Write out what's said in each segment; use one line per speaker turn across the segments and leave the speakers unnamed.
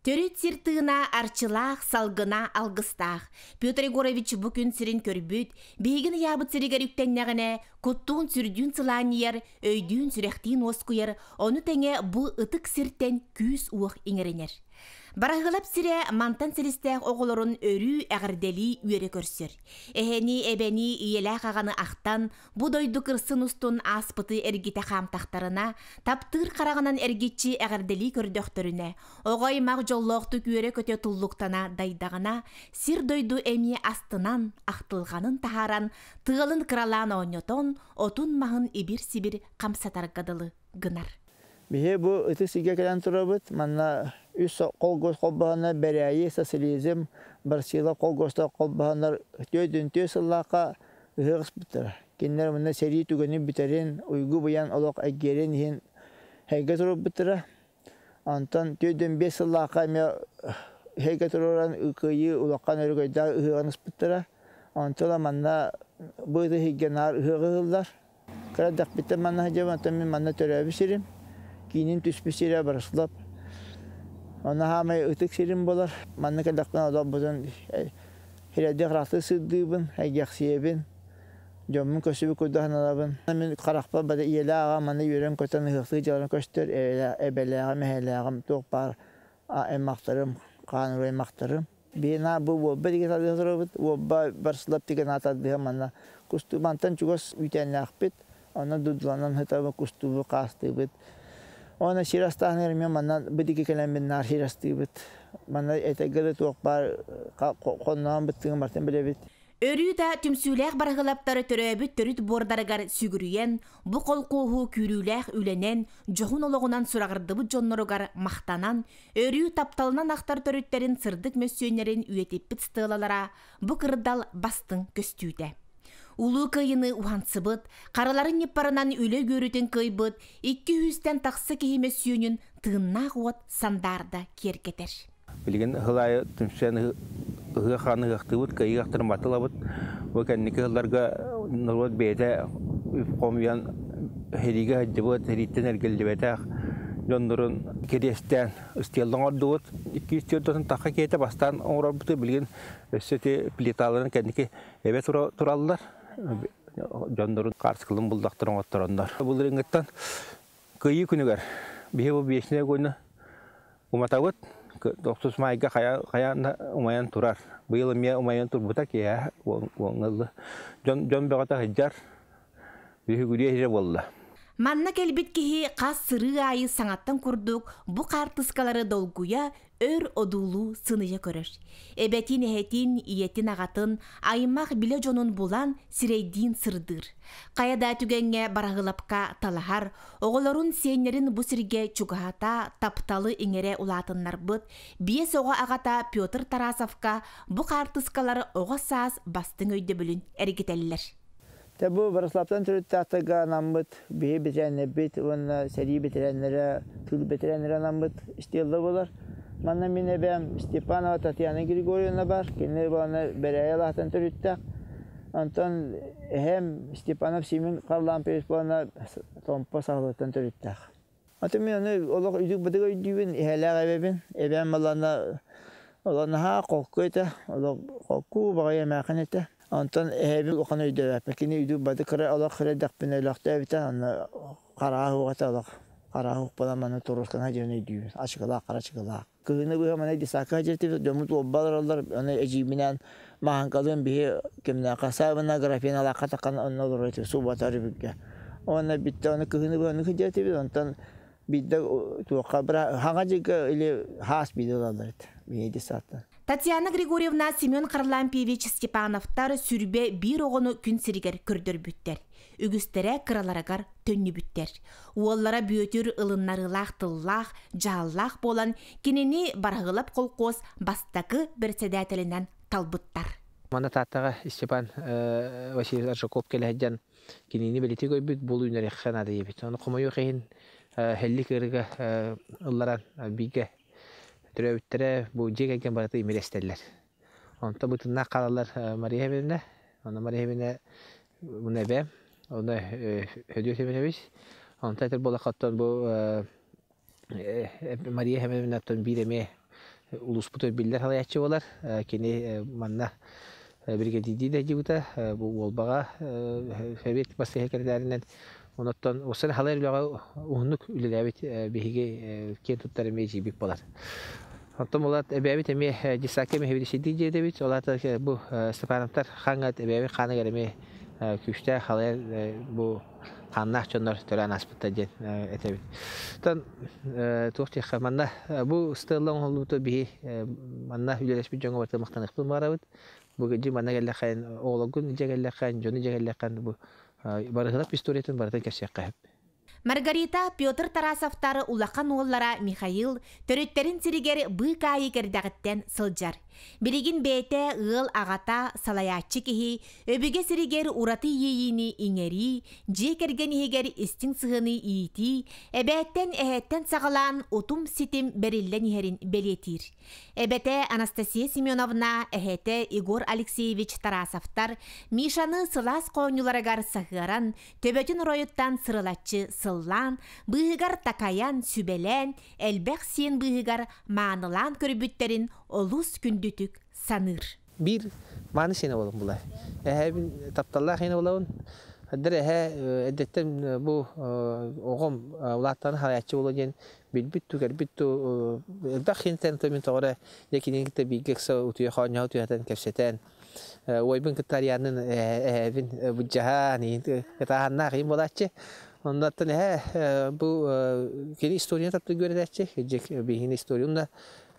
Төрет сиртыына арчылақ, салғына алғыстақ. Петр Егорович бүкін сирен көрбіт, бейгін ябы сирегер үктеннәгіне, көттуын сүрдүн өйдің өйдүн сүрәхтин ер, оны тәне бұл ытык сирттен күз уық еңірінер. Барағылап сире мантан сирістәк өрүү өрі әғірделі үйері көрсір. эбени әбәні елә қағаны ақтан, бұдойды кырсын ұстын аспыты әргеті қамтақтарына, таптыр қарағынан әргетчі әғірделі көрдіқтіріне, оғай мақ жоллоқты көте тұллықтана дайдағына, сир дойду әме астынан ақтылғанын тахаран, тығылын кралан оңетон, отын мағын ибір-сибір қамсатар ғынар.
Бұл бу ытысыга келен турабыт, манна үс кол гос колбагана бәрәйи социализм Барсила кол госта колбаганар төйдүн төсыллака ыгыс битер. Киннер менә сери түгәне битерен, уйгы буян олоқ әгерен хин хәйгә турып битер. Антан төйдүн бесыллака бес хәйгә турыран үкәйи улакан өргәйдә манна мен кинин түспесере барысылап ана хамай ытык серим болар. Манны калдактан одап бозан э, хирәде храты сыдыбын, әгәх сиебин. Жоммун көсүбү кудахын алабын. Мен қарақпа бада иеле аға, маны юрен көтен хықты жалын көстер, әбелі аға, мәхелі аға, тоқ бар әмақтарым, қаныр әмақтарым. Бина бұл обба деген тады сұрабыд, обба барсылап деген атады манна. Кустубантан чугас үйтәнлі ақпет, ана дудланан хытабы кустубы қастыбыт Оны сирастағын мен маннан бидігі келен бен нар сирасты бит. Манна әтәгілі туақ бар, қоннан біттігін бартын біле бит.
Өрі да түмсүләк барғылаптары төрәбі төріт бордарыгар сүгіруен бұ қол қоғу күріләк үленен, жоғын олығынан сұрағырды бұ жоннорығар мақтанан, өрі тапталынан ақтар төріттерін сырдық мөссөйнерін үйетіп бітстығылалара, бұ қырдал бастың көстүйді. Улы кайыны уансыбыт, қараларын неппаранан өлі көрітін көйбыт, екі үстен тақсы кейіме сүйінін тұғынна ғуат сандарды керкетер.
Білген ғылайы түмсен ғы қаны ғақтыбыт, кайы ғақтырматылабыт, өкәннекі ғыларға нұрғат бейді қомиян хериге ғаддыбыт, хериттен ақ, жондырын керестен үстелдің ордуыт, 200 үстелдің таққа кейті бастан оңырабыты білген өссеті плиталарын кәндікі әбе туралылар жондорун карскылын булдактырын отторондар бул рингеттен кыйы күнүгер бие бу биешне көйнү уматабыт токсус майга кая каянда умаян турар быйыл эмне умаян турбута кия оңылды жон жон бегата хыжар бихигүдие хиже болду
Манна келбит кихи қас сыры айы саңаттан курдук, бу қартыскалары долгуя өр одулу сыныя көрөш. Эбетин эхетин, иетин ағатын, айымақ биле жонун булан сирейдин сырдыр. Қаяда түгенге барағылапқа талахар, оғыларын сенерін бу сирге тапталы иңере улатыннар бұд, бес оға ағата Петр Тарасовқа бұ қартыскалары ого саас бастың өйді бүлін
Та бу Борославтан түрі тақтыға намбыт, бейі бітірәне біт, онна сәрі бітірәнлері, күл бітірәнлері намбыт істелді болар. Манна мен бәм Степанова Татьяна Григорьевна бар, кені баланы бәрәй алақтан түріттақ. Антон һәм Степанов Семен Карлан Переспана томпа саглатан төрөттәк. Атым мен аны олог үйдүк бидеге үйдүбен эһәләг әбебен, эбән малана олана ха коккөтә, олог кокку багая мәхәнәтә. Ondan evi okan öydü öpmekini öydü badı kıra Allah kıra dakbine öylakta eviten anna karaha huğata Allah. Karaha huğ bana bana toruskan hacerine öydü. Açıkala kara çıkala. Kıhını bu hemen edi sakı hacerti dömüt obbalar allar. Onu ecibinen mahankalın bihi kimden
Татьяна Григорьевна Семен Харлампиевич Степановтар сүрбе бир огону күн сиригер көрдір бүттер. Үгістере төннүбүттер бүттер. Уоллара бүөтүр ылыннарылақ тыллақ, жааллах болан, кенені барғылап қолқос бастакы бірседәтілінен талбыттар.
Мана таттаға Степан ә, Василий Аржаков келәдден кенені білеті көйбіт бұл үйнерек қанады ебіт. биге төрөбүттөрө буджи келген Мария Хебине, она Мария Хебине мунебе, она Хөдүс бола хаттан бұл Мария Хебине тон биреме улус бутыр биллер халаячы болар. Э, э, манна э, Оноттан осын халайр лага уһунук үлеләбит биһиге кен туттары меҗи бик болар. Онтон болар эбәбит эми дисаке меһибит шидди җедебит. Олар бу Степановтар хангат эбәбит ханы гәрме күчтә бұ бу ханнах чоннар төрән аспытта ден этебит. Тон тохти хаманна бу стеллан холуто би манна үлеләшбит манна жоны барыгылап пистолетін барытын кәсек қағып.
Маргарита Петр Тарасовтары улақан оллара Михаил төрөттерін сиригер бүй кайы сылжар. Билигин бете ыл агата салаячы кихи, өбүге сиригер ураты йейини иңери, же керген егер истин сыгыны иити, эбеттен эхеттен сағалан утум ситим бериллен ихерин белетир. Эбете Анастасия Семеновна, эһете Егор Алексеевич Тарасовтар Мишаны сылас коонюларагар сахыран, төбөтүн роюттан сырылатчы сыллан, быыгар такаян сүбелен, элбек сен быыгар маанылан көрбүттерин олус күндүтүк саныр.
Бир маны сене болом була. Эһебин тапталла хене болон. Дәр эһе эддеттен ден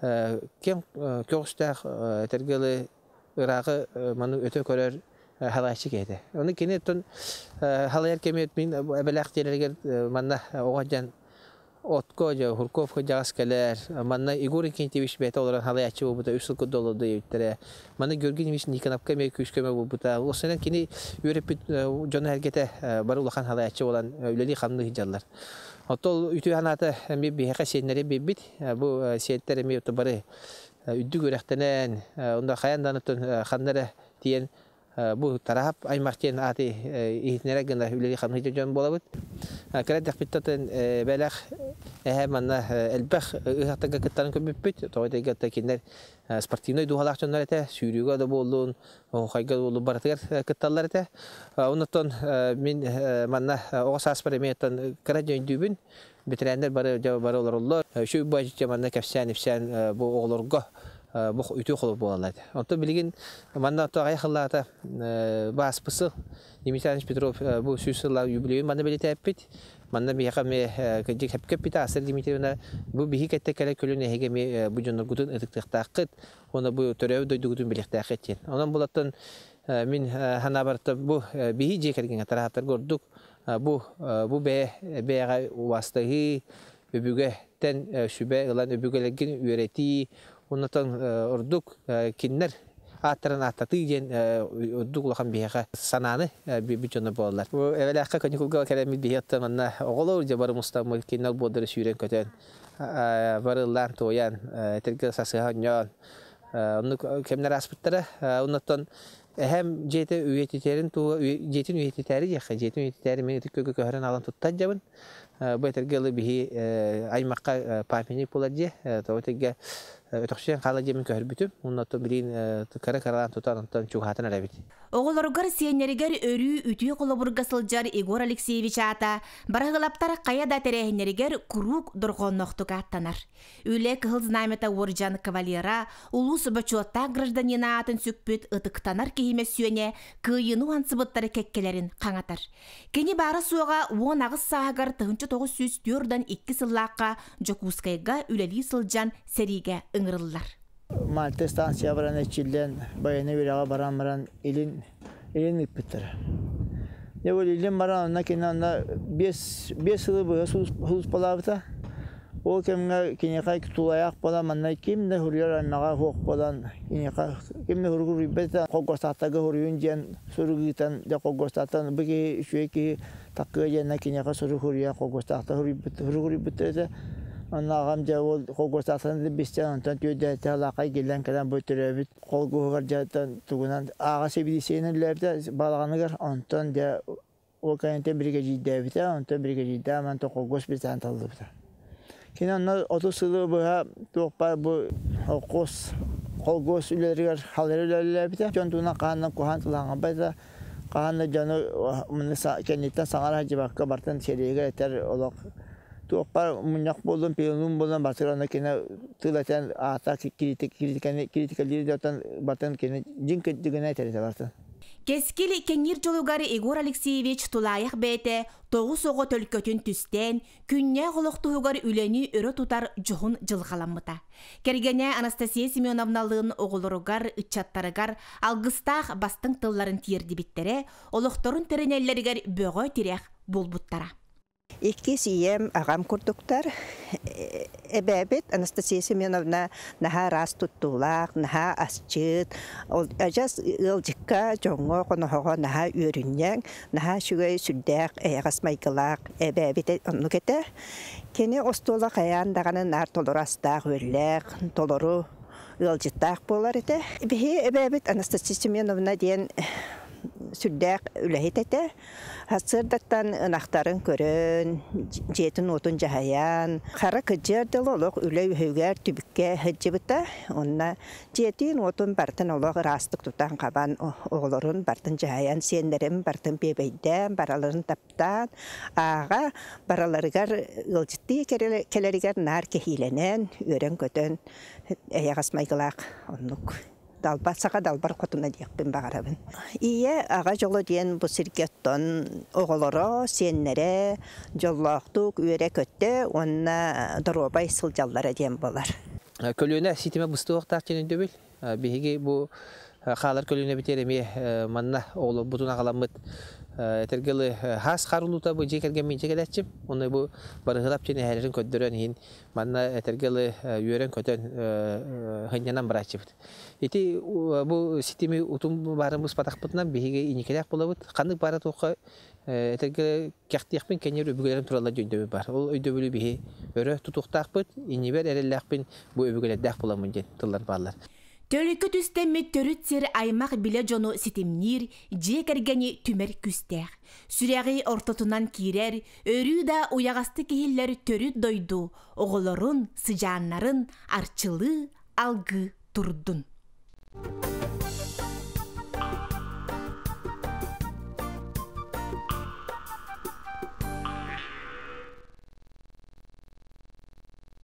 Э, кем э, көгістәқ э, тәргелі ырағы маны өте көрер халайшы кейді. Оны кені түн халайар кемет мен әбіләқ терергер манна оғаджан отко жа хурковка жағас келер манна игорин кентевич бета оларан халайачы болбута үс сылкы долларда ебиттере манна георгиевич никонапка ме күшкеме болбута осынан кени үйрөп жоны эргете бар улахан халайачы болан үлели хамны хиджаллар Отол үтү анаты эми биһәкә сеннәре бит Бу сеннәре ми бары үддү көрәхтәнән, унда бу тарап аймактен аты ихнере гына үле хамны жон болабыт кредах биттатын эһе манна элбах ыхатага кыттан көбүппүт спортивной духалах жоннар эте сүйрүүгө да болдун хайга болду бартыгар эте мен манна битирендер бары манна Э, бұқ үті құлып болады. Онты білген, манна тұғай қыллағыта э, бас пысы, Димитриан Петров э, бұл сүйсірла юбилейін манна білеті әппет, манна бияқа ме кәджек әпкеп беті асыр Димитриана бұл бігі кәтті кәлі көлін әйге ме бұл жоны күтін әтіктіқті ақыт, оны бұл төрәу дойды күтін білікті ақыт ен. Онан болаттан мен хана барты бұл бігі жекерген атарағаттар көрдік, бұл бәйға уастығы, өбігі тән шүбә ылан өбігілігін үйреті унатан э, ордук э, киннер аттарын аттаты диен э, ордук улахан сананы бүтөну буоллар. Эвелэхэ каникулга кэлэмид биһэтэ манна оголор мустамыл тоян этерге кемнер аспыттары жабын өтөксен хала жемин көр уннату билин кара каралан тутан антан чугатын арабит
оголоругар өрүү үтүү колобурга сылжар егор алексеевич ата барагылаптар кая да терехнеригер курук доргонноктук аттанар үлек кыл знамета оржан кавалера улус бачуатта гражданина атын сүкпүт ытыктанар кийиме сүйене кыйыну ансыбыттар кеккелерин каңатар кини баары суага он агыс саагар тыгынчы тогуз сүз төрдан икки сыллаакка жокускайга үлели сылжан сериге ыңырыллар.
Мальты станция баран әчілден баяны вираға баран баран бол илин баран кені бес ылы бұға сұлыс балабыта. Ол кемге бола де Аннагам жа ол когурсасын э, э. да бистен онтан талақай келен Қол көгір жатан тұғынан аға себедесейінен ләрді балғаныгар онтан де ол кәйінте бірге жиддәбіте, онтан бірге жиддә аман тоқы көз талды талдыбыта. Кейін онна 30 сылы бұға тоқпар бұ қос қол көз үлерігер халер үлерләбіте. Жон жаны мұны кәнеттен саңар баққа бартын серейгер әтер олақ туоқпар муньяқ болдым пилунум болдым басырана кене тылатан ата критикалир жатан батан кене жинка дигене тересе бартын
Кескили кеңир жолугары Егор Алексеевич тулайық бәйті, тоғы соғы төлкөтін түстен, күнне ғылықтығығар үләні өрі тұтар жұғын жылғаламыта. Кергене Анастасия Семеновналығын оғылырығар, үтчаттарығар, алғыстақ бастың тылларын тиерді біттері, олықтарын тірінеллерігер бөғі тирек болбұттара.
Икки сием агам курдуктар. Эбебет Анастасия Семеновна наха рас туттулак, наха асчыт, ажас ылжыкка жоңго конохого наха үйрүннен, наха шугай сүлдәк эгас майкалак, эбебет оннукете. Кене остула каян даганын ар толорастак өллек, толору ылжыттак болар ите. Бихи эбебет Анастасия Семеновна ден сүрдәк үләһит әтә. Хасырдаттан ынақтарын көрін, жетін отын жахаян. Қары кыджерділ олог үлә үйгәр түбікке хыджыбыта. Онна жетін отун бартын олық растық тұтан қабан оголорун бартын жахаян, сендерин бартын бебейден, бараларын таптан. Аға бараларығар ылжытты келеригер нар кехиленен, өрен көтін әйәғас далба сага далбар котуна бен багарабын ие аға жоло диен бу сиркеттон оголоро сеннере жоллоохтук үере көттө онна э, доробай сылжаллара диен болар
э, көлөнө ситиме быстыоктаак тенендебил э, бұ бу қалар бітері битереми манна оолу бутуна каламмыт тергелы хас харулута бу жекерге мен жекелетчим уны бу барыгылап тени хәлерин көддөрөн хин манна тергелы үйөрөн көтөн хыннанан брачыбыт ити бу ситими утум барыбыз патакпытынан биһиге иникелек болобут кандык бара тока тергеле кяхтиякпин кенер өбүгелерин туралла жөндөбү бар ол өйдөбүлү бихи өрө тутуктаакпыт инибер эреллаакпин бу өбүгелердеак буламын ден тыллар баалар
Төлікі түстемі төріт сер аймақ біле жону сетемнир, жекергені түмір күстер. Сүрегі ортотунан кирер, өрі да ояғасты кейілер төріт дойду, Оғыларын, сыжааннарын арчылы, алгы турдун.